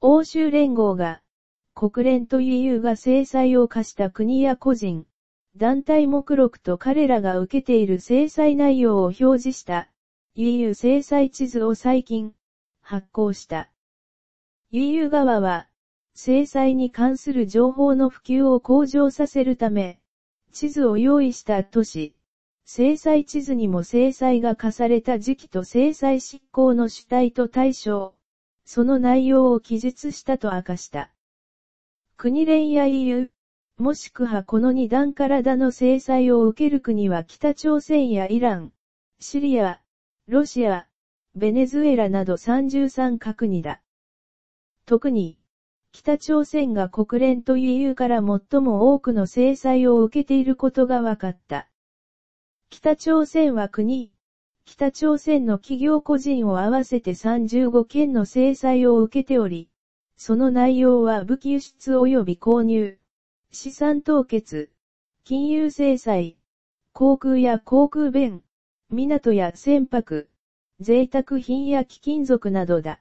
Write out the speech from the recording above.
欧州連合が、国連と EU が制裁を課した国や個人、団体目録と彼らが受けている制裁内容を表示した EU 制裁地図を最近発行した。EU 側は制裁に関する情報の普及を向上させるため地図を用意した都市、制裁地図にも制裁が課された時期と制裁執行の主体と対象、その内容を記述したと明かした。国連や EU、もしくはこの二段からだの制裁を受ける国は北朝鮮やイラン、シリア、ロシア、ベネズエラなど33各国だ。特に、北朝鮮が国連と EU から最も多くの制裁を受けていることが分かった。北朝鮮は国、北朝鮮の企業個人を合わせて35件の制裁を受けており、その内容は武器輸出及び購入、資産凍結、金融制裁、航空や航空便、港や船舶、贅沢品や貴金属などだ。